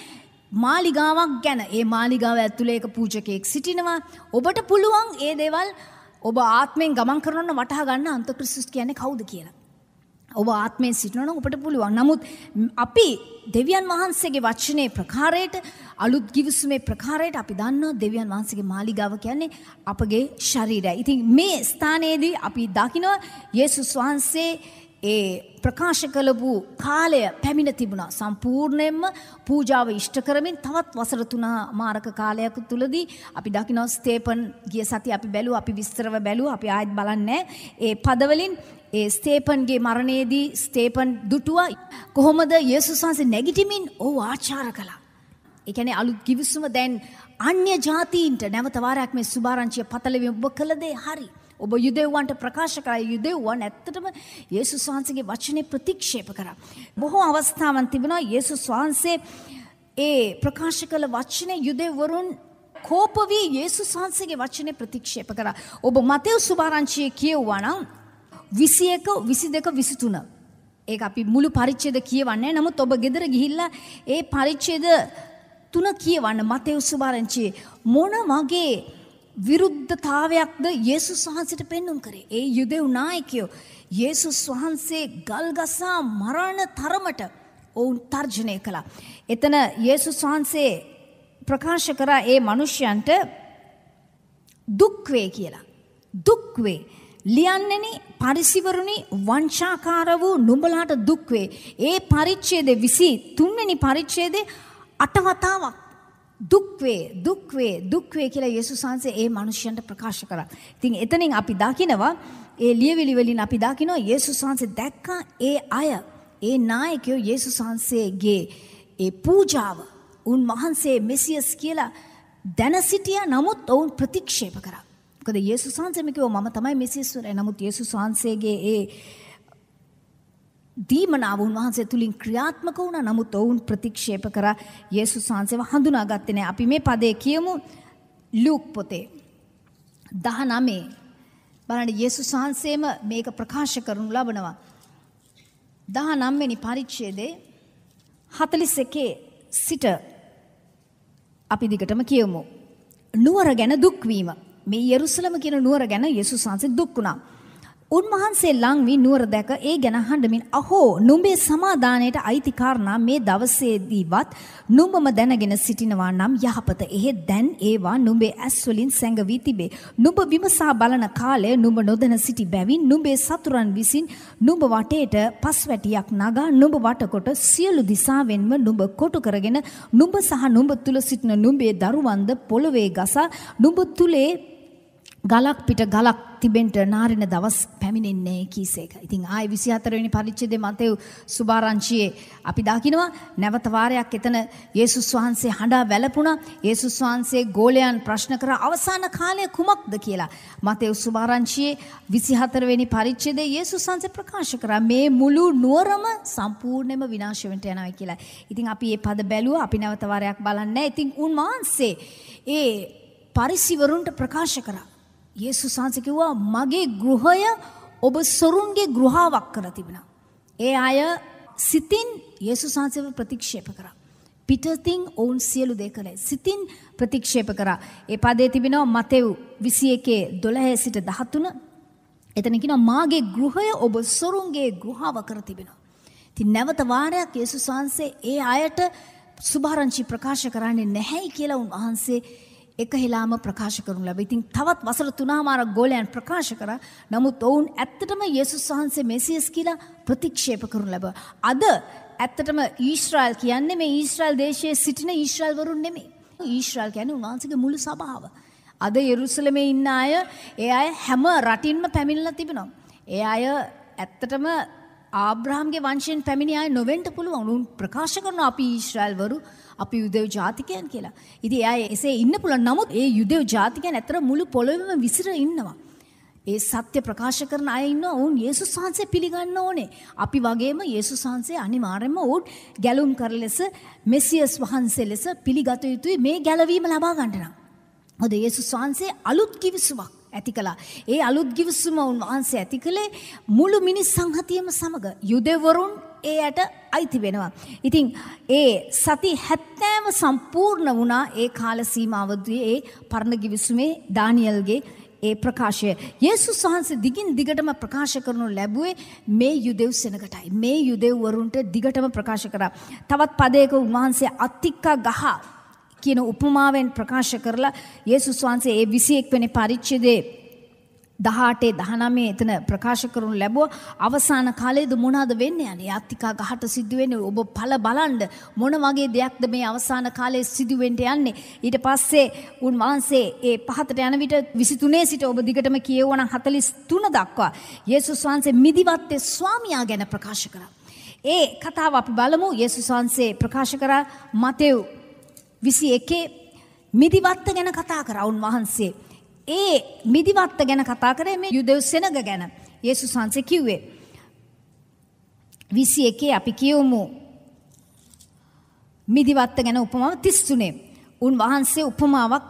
මාලිගාවක් ගැන. ඒ මාලිගාව ඇතුලේ එක පූජකයෙක් සිටිනවා. ඔබට පුළුවන් ඒ දේවල් ඔබ ආත්මයෙන් ගමන් කරනවන්න වටහා ගන්න අන්ත ක්‍රිස්තුස් කියන්නේ කවුද කියලා. ඔබ ආත්මයෙන් සිටිනවනම් ඔබට පුළුවන්. නමුත් අපි දෙවියන් වහන්සේගේ වචනේ ප්‍රකාරයට අලුත් givisුමේ ප්‍රකාරයට අපි දන්නවා දෙවියන් වහන්සේගේ මාලිගාව කියන්නේ අපගේ ශරීරය. ඉතින් මේ ස්ථානයේදී අපි දකිනවා යේසුස් වහන්සේ ඒ ප්‍රකාශ කළපු කාලය පැමිණ තිබුණා සම්පූර්ණයෙන්ම පූජාව ඉෂ්ට කරමින් තවත් වසර තුනා මාරක කාලයක් තුලදී අපි දකිනවා ස්තේපන් ගිය සති අපි බැලුවා අපි විස්තරව බැලුවා අපි ආයෙත් බලන්නේ ඒ පදවලින් ඒ ස්තේපන්ගේ මරණයේදී ස්තේපන් දුටුවා කොහොමද යේසුස් වහන්සේ නැගිටිමින් ඔහු ආචාර කළා. ඒ කියන්නේ අලුත් කිවිසුම දැන් අන්‍ය ජාතීන්ට නැවත වාරයක් මේ සුභාරංචිය පතලෙවි ඔබ කළ දේ හරි. ඔබ යුදෙව්වන්ට ප්‍රකාශ කරා යුදෙව්වන් ඇත්තටම යේසුස් වහන්සේගේ වචනේ ප්‍රතික්ෂේප කරා. බොහෝ අවස්ථාවන් තිබෙනවා යේසුස් වහන්සේ ඒ ප්‍රකාශ කළ වචනේ යුදෙව්වරුන් කෝප වී යේසුස් වහන්සේගේ වචනේ ප්‍රතික්ෂේප කරා. ඔබ මතෙව් සුභාරංචිය කියවුවා නම් විසි එක විසි දෙක විසිතුන. ඒ අපි මුළු පරිච්චේද කියවන්නේ නමුත් ඔබ ගෙදර ගිහිල්ලා ඒ පරිච්චේද තුන කියවන්න මතයවස්සුභාරංචි මොන වගේ විරුද්ධතාවයක්ද යේසුස් වහන්සට පෙන්නුම් කරේ. ඒ යුදෙව් නායකයෝ. යේසුස් වහන්සේ ගල්ගසා මරණ තරමට ඔවුන් තර්ජනය කළා. එතන යේසුස් වහන්සේ ප්‍රකාශ කරා ඒ මනුෂ්‍යයන්ට දුක්වේ කියලා. දුක්වේ. ලියන්නේනි පරිසිවරුනි වංශාකාර වූ නුඹලාට දුක් වේ. ඒ පරිච්ඡේදෙ 23 වෙනි පරිච්ඡේදෙ අටවතාවක් දුක් වේ දුක් වේ දුක් වේ කියලා යේසුස් වහන්සේ ඒ මිනිසයන්ට ප්‍රකාශ කරා. ඉතින් එතනින් අපි දකිනවා ඒ ලියවිලි වලින් අපි දකිනවා යේසුස් වහන්සේ දැක්කා ඒ අය ඒ නායකයෝ යේසුස් වහන්සේගේ ඒ පූජාව උන් වහන්සේ මෙසියස් කියලා දැන සිටියා නමුත් ඔවුන් ප්‍රතික්ෂේප කරා. මොකද යේසුස් වහන්සේම කිව්වා මම තමයි මෙසිස්සුර. නමුත් යේසුස් වහන්සේගේ ඒ දීමනාව උන්වහන්සේ තුලින් ක්‍රියාත්මක වුණා. නමුත් ඔවුන් ප්‍රතික්ෂේප කරා යේසුස් වහන්සේව හඳුනාගත්තේ නැහැ. අපි මේ පදේ කියමු ලූක් පොතේ 19 බලන්න යේසුස් වහන්සේම මේක ප්‍රකාශ කරනු ලබනවා. 19 වෙනි පරිච්ඡේදයේ 41 සිට අපි දිගටම කියමු. නුවර ගැන දුක්වීම මේ යෙරුසලම කියන නුවර ගැන යෙසුස් වහන්සේ දුක් වුණා. උන්වහන්සේ ලං වී නුවර දැක ඒ ගැන හඬමින් අහෝ නුඹේ සමාදානයට අයිති කාරණා මේ දවසේදීවත් නුඹම දැනගෙන සිටිනවා නම් යහපත. එහෙත් දැන් ඒවා නුඹේ ඇස් වලින් සැඟවී තිබේ. නුඹ විමසා බලන කාලය නුඹ නොදැන සිටි බැවින් නුඹේ සතුරන් විසින් නුඹ වටේට පස්වැටියක් නගා නුඹ වටකොට සියලු දිසාවෙන්ම නුඹ කොටු කරගෙන නුඹ සහ නුඹ තුල සිටින නුඹේ දරුවන්ද පොළවේ ගසා නුඹ තුලේ ගලක් පිට ගලක් තිබෙන්ට නාරෙන දවස් පැමිණෙන්නේ කීසේක. ඉතින් ආය විසි අතරවෙනි පරිච්චිදය මතයව සුභාරංචියයේ අපි දකිනවා නැවතවාරයක් එතන ඒසුස් වහන්සේ හඬා වැලපුුණ ඒසුස් වහන්සේ ගෝලයන් ප්‍රශ්න කර අවසාන කාලය කුමක්ද කියලා. මතයව සුභාරංචියයේ විසිහතරවෙනි පරිච්චේදේ ඒසු සංසේ ප්‍රකාශ කර මේ මුළු නුවරම සම්පූර්ණයම විනාශවට යනයි කියලා. ඉතින් අපි ඒ පද බැලුව අපි නැවතවාරයක් බලන්න ඉතින් උන්වහන්සේ ඒ පරිසිවරුන්ට ප්‍රකාශ කරා. යේසුස් වහන්සේ කිව්වා මගේ ගෘහය ඔබ සොරුන්ගේ ගෘහාවක් කරලා තිබුණා. ඒ අය සිතින් යේසුස් වහන්සේව ප්‍රතික්ෂේප කරා. පිටතින් ඔවුන් සියලු දේ කළේ. සිතින් ප්‍රතික්ෂේප කරා. ඒ පදේ තිබෙනවා මතෙව් 21 12 සිට 13. එතන කියනවා මාගේ ගෘහය ඔබ සොරුන්ගේ ගෘහාව කර තිබෙනවා. ඉතින් නැවත වාරයක් යේසුස් වහන්සේ ඒ අයට සුභාරංචි ප්‍රකාශ කරන්නේ නැහැයි කියලා උන්වහන්සේ එක හෙලාම ප්‍රකාශ කරනු ලැබ. ඉතින් තවත් වසර තුනහමාරක් ගෝලයන් ප්‍රකාශ කර නමුත් ඔවුන් ඇත්තටම යේසුස් වහන්සේ මෙසියස් කියලා ප්‍රතික්ෂේප කරනු ලැබ. අද ඇත්තටම ඊශ්‍රායල් කියන්නේ මේ ඊශ්‍රායල් දේශයේ සිටින ඊශ්‍රායල්වරුන් නෙමේ. ඊශ්‍රායල් කියන්නේ උන්වහන්සේගේ මුළු සභාව. අද යෙරුසලමේ ඉන්න අය ඒ අය හැම රටින්ම පැමිණලා තිබෙනවා. ඒ අය ඇත්තටම ආබ්‍රහම්ගේ වංශයෙන් පැමිණි අය නොවෙන්ට පුළුවන් උන් ප්‍රකාශ කරන අපි ඊශ්‍රායල්වරු අපි යුදෙව් ජාතිකයන් කියලා. ඉතින් එයා එසේ ඉන්න පුළුවන්. නමුත් ඒ යුදෙව් ජාතිකයන් අතර මුළු පොළොවේම විසිර ඉන්නවා. ඒ සත්‍ය ප්‍රකාශ කරන අය ඉන්නවා. උන් යේසුස් වහන්සේ පිළිගන්න ඕනේ. අපි වගේම යේසුස් වහන්සේ අනිවාර්යයෙන්ම උන් ගැලුම් කර ලෙස මෙසියස් වහන්සේ ලෙස පිළිගත යුතුයි මේ ගැලවීම ලබා ගන්න නම්. හොඳ යේසුස් වහන්සේ අලුත් කිවිසුමක් ඇති කළා. ඒ අලුත් ගිවිසුම උන්වහන්සේ ඇති කළේ මුළු මිනිස් සංහතියම සමග යුදෙවරුන් ඒයට අයිති වෙනවා. ඉතින් ඒ සති හැත්තෑම සම්පූර්ණ වුණා ඒ කාල සීමාවදී ඒ පරණ ගිවිසුමේ දානියල්ගේ ඒ ප්‍රකාශය. යේසුස් වහන්සේ දිගින් දිගටම ප්‍රකාශ කරනු ලැබුවේ මේ යුදෙව් සෙනගටයි. මේ යුදෙව්වරුන්ට දිගටම ප්‍රකාශ කරා. තවත් පදයක උන්වහන්සේ අත්තික්කා ගහ කියන උපමාවෙන් ප්‍රකාශ කරලා යේසුස් වහන්සේ ඒ 21 වෙනි පරිච්ඡේදයේ 18 19 එතන ප්‍රකාශ කරනු ලැබුව අවසාන කාලයේද මොනවද වෙන්නේ යන්නේ යාත්‍තිකා ගහට සිදු වෙන්නේ ඔබ ඵල බලන්න මොන වගේ දෙයක්ද මේ අවසාන කාලයේ සිදු වෙන්න යන්නේ ඊට පස්සේ උන්වහන්සේ ඒ පහතට යන විට 23 සිට ඔබ දිගටම කියවුණා 43 දක්වා යේසුස් වහන්සේ මිදිවත්තේ ස්වාමියා ගැන ප්‍රකාශ කරා ඒ කතාව අපි බලමු යේසුස් වහන්සේ ප්‍රකාශ කරා මතෙව් විසි එකේ මිදිවත්ත ගැන කතා කරවුන් වහන්සේ. ඒ මිදිවත්ත ගැන කතා කරේ මේ යුදෙව් සෙනග ගැන යේසු සංසය කිව්වේ. විසි එකේ අපි කියවමු මිදිවත්ත ගැන උපමාව තිස්තුනේ. උන් වහන්සේ උපමාවක්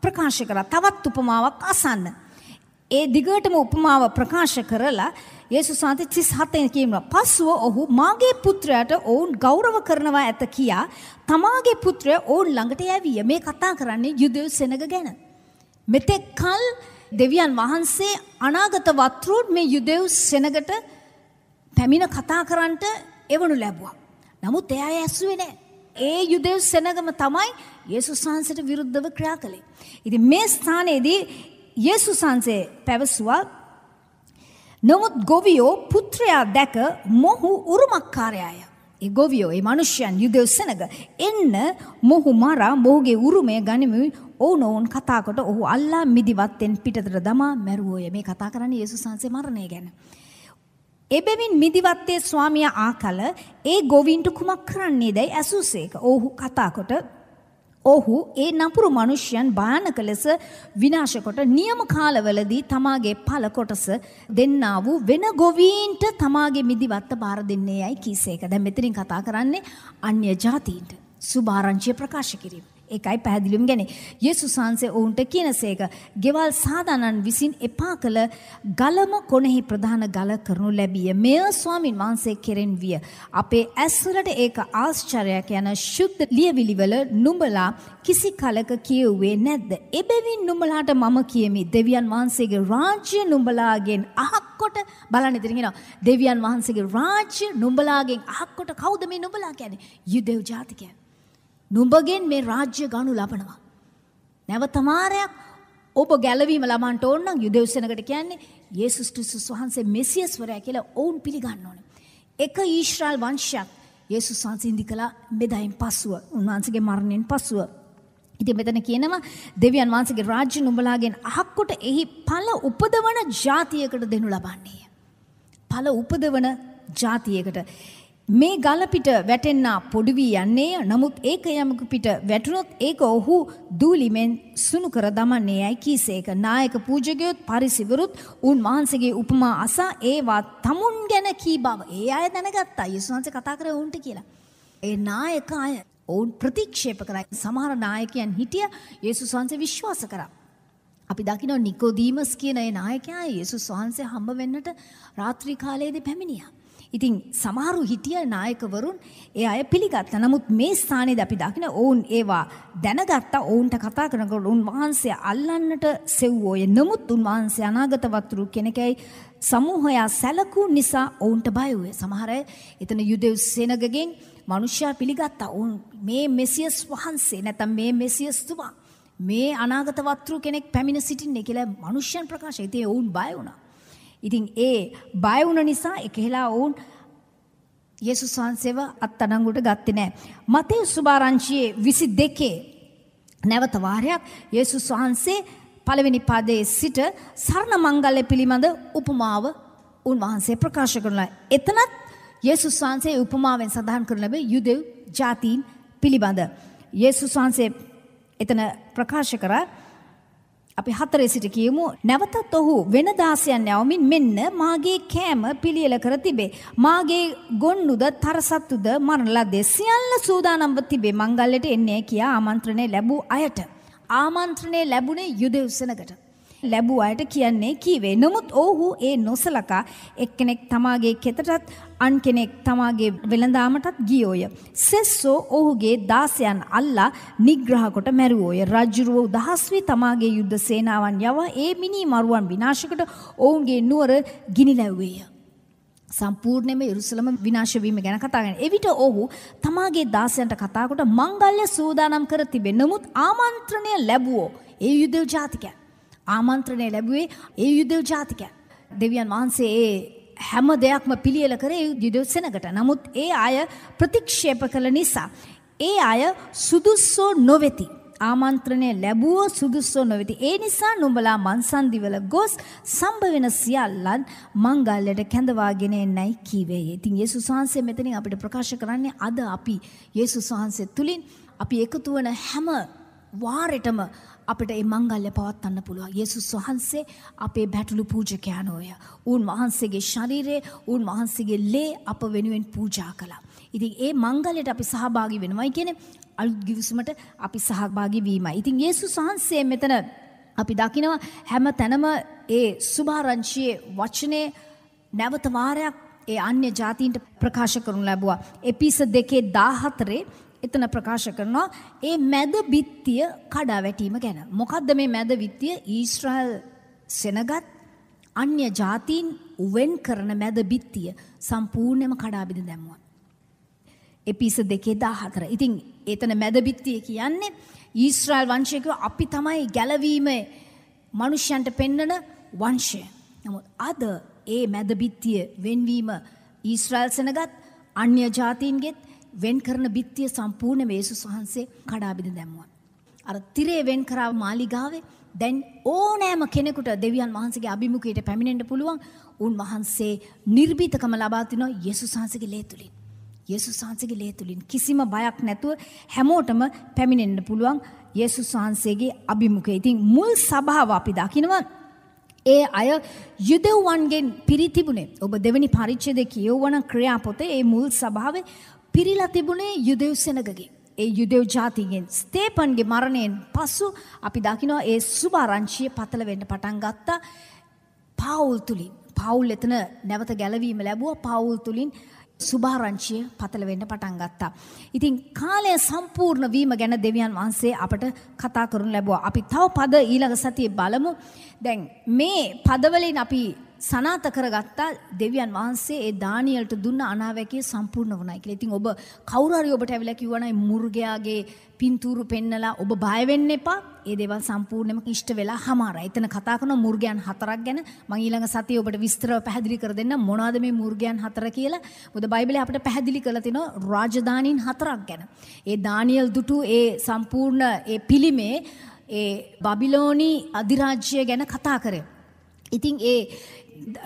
ප්‍රකාශ කර තවත් උපමාවක් අසන්න. ඒ දිගටම උපමාව ප්‍රකාශ කරලා යේසුස් වහන්සේ 37 කියනවා. පසුව ඔහු මාගේ පුත්‍රයාට ඔවුන් ගෞරව කරනවා ඇත කියා තමාගේ පුත්‍රය ඔවුන් ළඟට යැවිය. මේ කතා කරන්නේ යුදෙව් සෙනග ගැන. මෙතෙක් කල දෙවියන් වහන්සේ අනාගත වත්රුන් මේ යුදෙව් සෙනගට පැමිණ කතා කරන්නට එවනු ලැබුවා. නමුත් එයා ඇසුවේ නැහැ. ඒ යුදෙව් සෙනගම තමයි යේසුස් වහන්සේට විරුද්ධව ක්‍රියා කළේ. ඉතින් මේ ස්ථානයේදී යේසුස් වහන්සේ පැවසුවා නමුත් ගොවියෝ පුත්‍රයා දැක මොහු උරුමක්කාරයාය. ඒ ගොවියෝ ඒ මනුෂ්‍යයන් යුදෙව්සනග එන්න මොහු මරා මොහුගේ උරුමය ගනිමින් ඔවුන ඔවුන් කතාකොට ඔහු අල්ලා මිදිවත්තෙන් පිටතට දමා මැරුවෝය. මේ කතා කරන්නේ යේසුස් වහන්සේ මරණය ගැන. එබැවින් මිදිවත්තේ ස්වාමියා ආකල ඒ ගොවින්ට කුමක් කරන්නේ දැයි ඇසුසේක. ඔහු කතාකොට ඔහු ඒ නපුරු මනුෂ්‍යයන් භයානක ලෙස විනාශ කොට නියම කාලවලදී තමාගේ පළ කොටස දෙන්නා වූ වෙන ගොවීන්ට තමාගේ මිදිවත්ත බාර දෙන්නේ යයි කීසේක. දැන් මෙතනින් කතා කරන්නේ අන්‍ය ජාතීන්ට සුභාරංචිය ප්‍රකාශ කිරීම. ඒකයි පැහැදිලිවම ගැනේ. යේසුස් වහන්සේ ඔවුන්ට කියනසේක ගෙවල් සාදානන් විසින් එපා කළ ගලම කොනෙහි ප්‍රධාන ගල කරනු ලැබිය. මෙය ස්වාමින් වහන්සේ කෙරෙන් විය. අපේ ඇස්වලට ඒක ආශ්චර්යයක් යන ශුද්ධ ලියවිලිවල නුඹලා කිසි කලක කියුවේ නැද්ද? එබැවින් නුඹලාට මම කියමි දෙවියන් වහන්සේගේ රාජ්‍ය නුඹලාගෙන් අහක්කොට බලන්න ඉතින් කියනවා. දෙවියන් වහන්සේගේ රාජ්‍ය නුඹලාගෙන් අහක්කොට කවුද මේ නුඹලා කියන්නේ? යුදෙව් ජාතිකයන්. නුඹගෙන් මේ රාජ්‍ය ගනු ලබනවා. නැවතමාරයක් ඔබ ගැලවීම ළමන්ට ඕන්නම් යුදෙවසනකට කියන්නේ ඒ සුස්ටිසුස් වහන්සේ මෙසියස්වරය කියලා ඔවුන් පිළිගන්න ඕන. එක ඊශ්‍රාල් වංශයක් ඒසු සංසින්දි කලා බෙදයින් පසුව උන්වහන්සගේ මරණයෙන් පසුව. ඉති මෙතන කියනවා දෙවියන් වහන්සගේ රාජ්‍ය නුඹලාගෙන් අහක්කොට එහි පල උපදවන ජාතියකට දෙනු ලබන්නේ. පල උපදවන ජාතියකට. මේ ගල පිට වැටෙන්නා පොඩි වී යන්නේය. නමුත් ඒක යමකු පිට වැටුනොත් ඒක ඔහු දූලිමෙන් සුණු කර දමන්නේ යයි කීසේක. නායක පූජකයොත් පරිසිවරුත් උන් වහන්සේගේ උපමා අසා ඒවා තමුන් ගැන කී බව. ඒ අය දැනගත්තා. යේසුස් වහන්සේ කතා කරේ උන්ට කියලා. ඒ නායක අය ඔවුන් ප්‍රතික්ෂේප කරා. සමහර නායකයන් හිටිය යේසුස් වහන්සේ විශ්වාස කරා. අපි දකිනවා නිකෝදීමස් කියන ඒ නායකයා යේසුස් වහන්සේ හම්බ වෙන්නට රාත්‍රී කාලයේදී පැමිණියා. ඉතින් සමහරු හිටිය නායකවරුන් ඒ අය පිළිගත්ත නමුත් මේ ස්ථානයේදී අපි දකින ඔවුන් ඒවා දැනගත්ත ඔවුන්ට කතා කරනකොට උන්වහන්සේ අල්ලන්නට සෙව්වෝය නමුත් උන්වහන්සේ අනාගත වක්තරු කෙනෙකයි සමූහයා සැලකූ නිසා ඔවුන්ට බය වුණේ සමහර අය එතන යුදෙව් සේනගගෙන් මිනිස්සයා පිළිගත්තා ඔවුන් මේ මෙසියස් වහන්සේ නැත්නම් මේ මෙසියස් තුමා මේ අනාගත වක්තරු කෙනෙක් පැමිණ සිටින්නේ කියලා මිනිස්යන් ප්‍රකාශය. ඉතින් ඔවුන් බය වුණා. ඉතින් ඒ බය වුණ නිසා එකහෙලා වුන් යේසුස් වහන්සේව අත්අඩංගුවට ගත්තේ නැහැ. මතේ සුභාරංචියේ 22 නැවත වාරයක් යේසුස් වහන්සේ පළවෙනි පදයේ සිට සරණ මංගල්‍ය පිළිබඳ උපමාව උන්වහන්සේ ප්‍රකාශ කරනවා. එතනත් යේසුස් වහන්සේ උපමාවෙන් සඳහන් කරන ලැබේ යුදෙව් ජාතීන් පිළිබඳ. යේසුස් වහන්සේ එතන ප්‍රකාශ කරා අපි හතරේ සිට කියමු නැවතත් ඔහු වෙනදාසයන් යවමින් මෙන්න මාගේ කෑම පිළියෙල කර තිබේ. මාගේ ගොන්නුද තරසත්තුද මරණ ලද්දේ සියල්ල සූදානම්ව තිබේ මංගල්ලට එන්නේ කියා ආමන්ත්‍රණය ලැබූ අයට. ආමන්ත්‍රණය ලැබුණේ යුදෙව්සනකට. ලැබූ අයට කියන්නේ කීවේ. නමුත් ඔහු ඒ නොසලකා එක්කෙනෙක් තමාගේ කෙතටත් අන් කෙනෙක් තමාගේ වෙළඳාමටත් ගියෝය. සෙස්සෝ ඔහුගේ දාසයන් අල්ලා නිග්‍රහ කොට මැරුවෝය. රජුරුව උදහස් වී තමාගේ යුද්ධ සේනාවන් යවා ඒ මිනි මරුවන් විනාශ කොට ඔවුන්ගේ නුවර ගිනිලැව්වේය. සම්පූර්ණයෙන්ම යරුසලම විනාශ වීම ගැන කතා කරන. එවිට ඔහු තමාගේ දාසයන්ට කතා කොට මංගල්‍ය සූදානම් කර තිබේ. නමුත් ආමන්ත්‍රණය ලැබුවෝ ඒ යුදෙව් ජාතිකයන්. ආමන්ත්‍රණය ලැබුවේ ඒ යුදෙව් ජාතිකයන්. දෙවියන් වහන්සේ ඒ හැම දෙයක්ම පිළියෙල කරේ යුදෙව් සෙනගට. නමුත් ඒ අය ප්‍රතික්ෂේප කළ නිසා ඒ අය සුදුස්සෝ නොවෙති. ආමන්ත්‍රණය ලැබුවෝ සුදුස්සෝ නොවෙති. ඒ නිසා නුඹලා මන්සන්දිවල ගොස් සම්භ වෙන සියල්ලන් මංගල්ලයට කැඳවාගෙන එන්නයි කීවේ. ඉතින් යේසුස් වහන්සේ මෙතනින් අපිට ප්‍රකාශ කරන්නේ අද අපි යේසුස් වහන්සේ තුලින් අපි එකතු වන හැම වාරෙටම අපිට ඒ මංගල්‍ය පවත්වන්න පුළුවන්. යේසුස් වහන්සේ අපේ බැටළු පූජකයානෝය. උන් වහන්සේගේ ශරීරය, උන් වහන්සේගේ ලේ අප වෙනුවෙන් පූජා කළා. ඉතින් ඒ මංගල්‍යයට අපි සහභාගී වෙනවයි කියන්නේ අලුත් ගිවිසුමට අපි සහභාගී වීමයි. ඉතින් යේසුස් වහන්සේ මෙතන අපි දකිනවා හැම තැනම ඒ සුභාරංචියේ වචනේ නැවත වාරයක් ඒ අන්‍ය ජාතීන්ට ප්‍රකාශ කරනු ලැබුවා. එපිස දෙකේ 14 එතන ප්‍රකාශ කරනවා ඒ මැද බිත්තිය කඩා වැටීම ගැන. මොකද්ද මේ මැද බිත්තිය? ඊශ්‍රායල් සෙනගත් අන්‍ය ජාතීන් උවෙන් කරන මැද බිත්තිය සම්පූර්ණයෙන්ම කඩා බිඳ දැම්මා. එපිස 2004. ඉතින් එතන මැද බිත්තිය කියන්නේ ඊශ්‍රායල් වංශයකව අපි තමයි ගැලවීමේ මිනිස්යන්ට පෙන්වන වංශය. නමුත් අද ඒ මැද බිත්තිය වෙන්වීම ඊශ්‍රායල් සෙනගත් අන්‍ය ජාතීන්ගෙත් වෙන් කරන බිත්තිය සම්පූර්ණ වේසුස් වහන්සේ කඩාබිඳ දැම්වා. අර තිරේ වෙන් කරාව මාලිගාවේ දැන් ඕනෑම කෙනෙකුට දෙවියන් වහන්සේගේ අභිමුඛයට පැමිණෙන්න පුළුවන්. උන්වහන්සේ නිර්භීතකම ලබා තිනවා යේසුස් වහන්සේගේ ලේ තුලින්. යේසුස් වහන්සේගේ ලේ තුලින් කිසිම බයක් නැතුව හැමෝටම පැමිණෙන්න පුළුවන් යේසුස් වහන්සේගේ අභිමුඛය. ඉතින් මුල් සභාව අපි දකිනවා ඒ අය යුදෙව්වන්ගෙන් පිරිතිබුණේ ඔබ දෙවැනි පරිච්ඡේදය කියවන ක්‍රියාපොතේ ඒ මුල් සභාවේ පිරිලා තිබුණේ යුදෙව් සෙනගගේ. ඒ යුදෙව් ජාතිගෙන් ස්තේපන්ගේ මරණයෙන් පසු අපි දකිනවා ඒ සුභාරංශිය පතල වෙන්න පටන් ගත්තා පවුල් තුලින් පවුල් එතන නැවත ගැලවීම ලැබුවා පවුල් තුලින් සුභාරංචිය පතල වෙන්න පටන් ගත්තා. ඉතින් කාලය සම්පූර්ණ වීම ගැන දෙවියන් වහන්සේ අපට කතා කරනු ලැබුවා. අපි තව පද ඊළඟ සතියේ බලමු. දැන් මේ පදවලින් අපි සනාත කරගත්තා දෙවියන් වහන්සේ ඒ දානියලට දුන්න අනාවැකිය සම්පූර්ණ වුණයි කියලා. ඉතින් ඔබ කවුරු හරි ඔබට ඇවිල්ලා කිව්වනම් මුර්ගයාගේ පින්තූරු පෙන්නලා ඔබ බය වෙන්න එපා. ඒ දේවල් සම්පූර්ණයෙන්ම ඉෂ්ට වෙලා හමාරයි. එතන කතා කරන මුර්ගයන් හතරක් ගැන මම ඊළඟ සතියේ ඔබට විස්තරව පැහැදිලි කර දෙන්න මොනවද මේ මුර්ගයන් හතර කියලා. මොකද බයිබලයේ අපිට පැහැදිලි කරලා තිනවා රාජධානීන් හතරක් ගැන. ඒ දානියල් දුටු ඒ සම්පූර්ණ ඒ පිළිමේ ඒ බබිලෝනි අධිරාජ්‍යය ගැන කතා කරේ. ඉතින් ඒ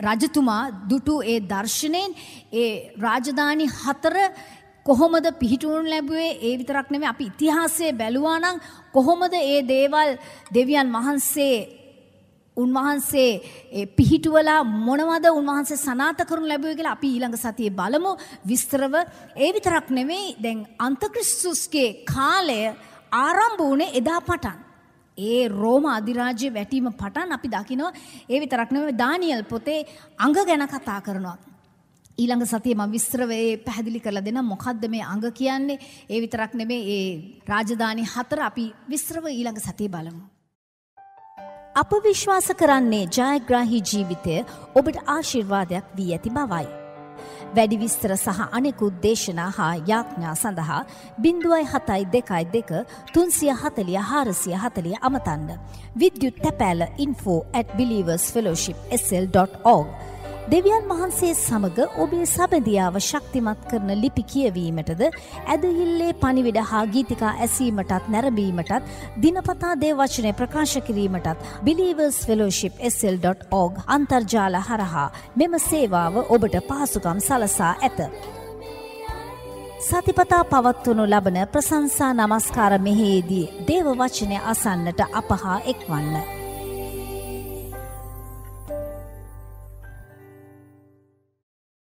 රජතුමා දුටු ඒ දර්ශනයෙන් ඒ රාජධානි හතර කොහොමද පිහිටුවුණු ලැබුවේ ඒ විතරක් නෙමෙයි අපි ඉතිහාසයේ බැලුවා නම් කොහොමද ඒ දේවල් දෙවියන් වහන්සේ උන්වහන්සේ පිහිටුවලා මොනවද උන්වහන්සේ සනාත කරනු ලැබුවේ කියලා අපි ඊළඟ සතියේ බලමු විස්තරව ඒ විතරක් නෙමෙයි දැන් අන්තක්‍රිස්තුස්ගේ කාලය ආරම්භ වුණේ එදා පටන් ඒ රෝම අධිරාජ්‍ය වැටීම පටන් අපි දකිනවා ඒ විතරක් නෙවෙයි දානියල් පොතේ අඟ ගැන කතා කරනවා. ඊළඟ සතියේ මම විස්තර වේ පැහැදිලි කරලා දෙනම් මොකද්ද මේ අඟ කියන්නේ ඒ විතරක් නෙමෙයි ඒ රාජධානි හතර අපි විස්තරව ඊළඟ සතියේ බලමු. අප විශ්වාස කරන්නේ ජයග්‍රාහී ජීවිතය ඔබට ආශිර්වාදයක් වී ඇති බවයි. වැඩි විස්තර සහ අනෙකුත් දේශනා හා යාඥා සඳහා බිින්දුවයි හතයි දෙකයි දෙක තුන්සිය හතලිය හාරසිය හතලිය අමතන්න. විද්‍යුත් තැපෑල ඉන්ෆෝ@ බිලිවර්ස් ෆෙලෝශිප් SL.org. දෙවියන් වහන්සේ සමග ඔබේ සබඳියාව ශක්තිමත් කරන ලිපි කියවීමටද ඇදහිල්ලේ පනිවිඩ හා ගීතිකා ඇසීමටත් නැරඹීමටත් දිනපතා දේවචනය ප්‍රකාශ කිරීමටත් බිලීවර්ස් ෆෙලෝෂිප් SL.org අන්තර්ජාල හරහා මෙම සේවාව ඔබට පහසුකම් සලසා ඇත. සතිපතා පවත්වනු ලබන ප්‍රසංසා නමස්කාර මෙහේදී දේව වචනය අසන්නට අපහා එක්වන්න.